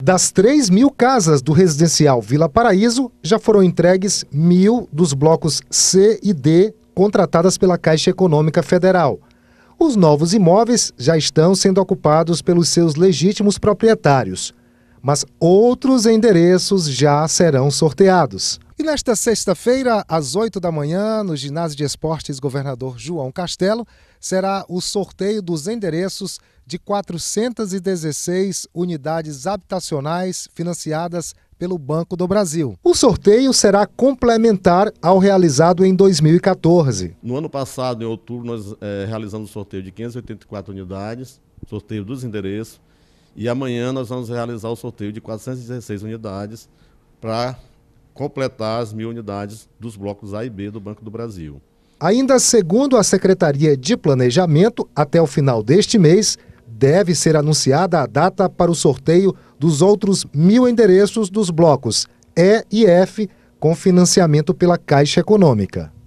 Das 3 mil casas do residencial Vila Paraíso, já foram entregues mil dos blocos C e D contratadas pela Caixa Econômica Federal. Os novos imóveis já estão sendo ocupados pelos seus legítimos proprietários, mas outros endereços já serão sorteados. E nesta sexta-feira, às 8 da manhã, no Ginásio de Esportes Governador João Castelo, será o sorteio dos endereços de 416 unidades habitacionais financiadas pelo Banco do Brasil. O sorteio será complementar ao realizado em 2014. No ano passado, em outubro, nós é, realizamos o sorteio de 584 unidades, sorteio dos endereços, e amanhã nós vamos realizar o sorteio de 416 unidades para completar as mil unidades dos blocos A e B do Banco do Brasil. Ainda segundo a Secretaria de Planejamento, até o final deste mês, deve ser anunciada a data para o sorteio dos outros mil endereços dos blocos E e F com financiamento pela Caixa Econômica.